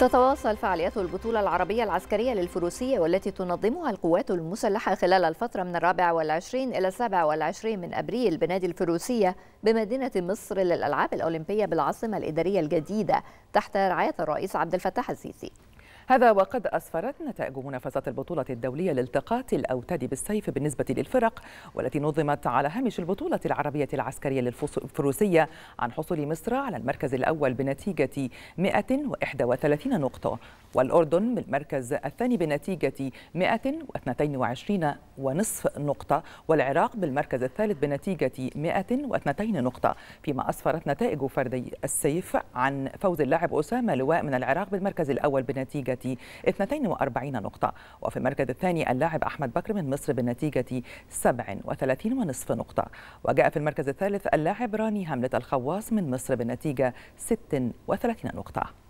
تتواصل فعاليات البطولة العربية العسكرية للفروسية والتي تنظمها القوات المسلحة خلال الفترة من الرابع والعشرين إلى السابع والعشرين من أبريل بنادي الفروسية بمدينة مصر للألعاب الأولمبية بالعاصمة الإدارية الجديدة تحت رعاية الرئيس عبد الفتاح السيسي هذا وقد أسفرت نتائج منافسات البطولة الدولية لالتقاط الأوتاد بالسيف بالنسبة للفرق والتي نظمت على هامش البطولة العربية العسكرية للفروسية عن حصول مصر على المركز الأول بنتيجة 131 نقطة والأردن بالمركز الثاني بنتيجة 122 ونصف نقطة والعراق بالمركز الثالث بنتيجة 102 نقطة فيما أسفرت نتائج فردي السيف عن فوز اللاعب أسامة لواء من العراق بالمركز الأول بنتيجة 42 نقطة وفي المركز الثاني اللاعب أحمد بكر من مصر بالنتيجة 37 ونصف نقطة وجاء في المركز الثالث اللاعب راني هاملت الخواص من مصر بالنتيجة 36 نقطة